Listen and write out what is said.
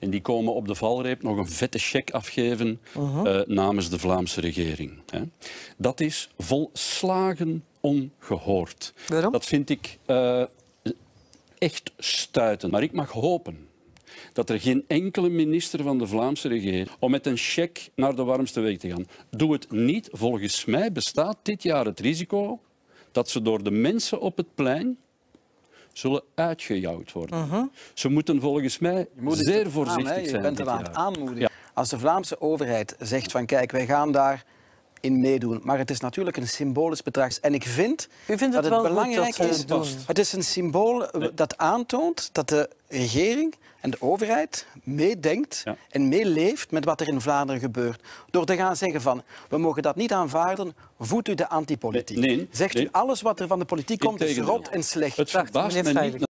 En die komen op de valreep nog een vette cheque afgeven uh-huh. eh, namens de Vlaamse regering. Hè. Dat is volslagen ongehoord. Waarom? Dat vind ik eh, echt stuitend. Maar ik mag hopen dat er geen enkele minister van de Vlaamse regering om met een cheque naar de warmste week te gaan. Doe het niet. Volgens mij bestaat dit jaar het risico dat ze door de mensen op het plein zullen uitgejouwd worden. Mhm. Ze moeten volgens mij zeer voorzichtig zijn. Je bent het aanmoedigen. Ja. Als de Vlaamse overheid zegt van kijk, wij gaan daar in meedoen. Maar het is natuurlijk een symbolisch bedrag. En ik vind U vindt het dat het belangrijk dat is. Het is een symbool eh, dat aantoont dat de regering en de overheid meedenkt en meeleeft met wat er in Vlaanderen gebeurt. Door te gaan zeggen van, we mogen dat niet aanvaarden, voedt u de antipolitiek. Nee, Zegt u, alles wat er van de politiek komt is rot en slecht. Het verbaast